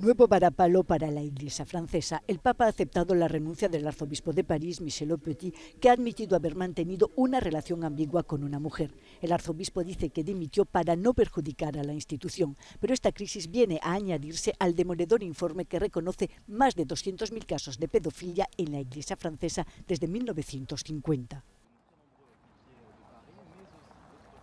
Nuevo varapalo para la Iglesia francesa. El Papa ha aceptado la renuncia del arzobispo de París, Michel Petit, que ha admitido haber mantenido una relación ambigua con una mujer. El arzobispo dice que dimitió para no perjudicar a la institución, pero esta crisis viene a añadirse al demoledor informe que reconoce más de 200.000 casos de pedofilia en la Iglesia francesa desde 1950.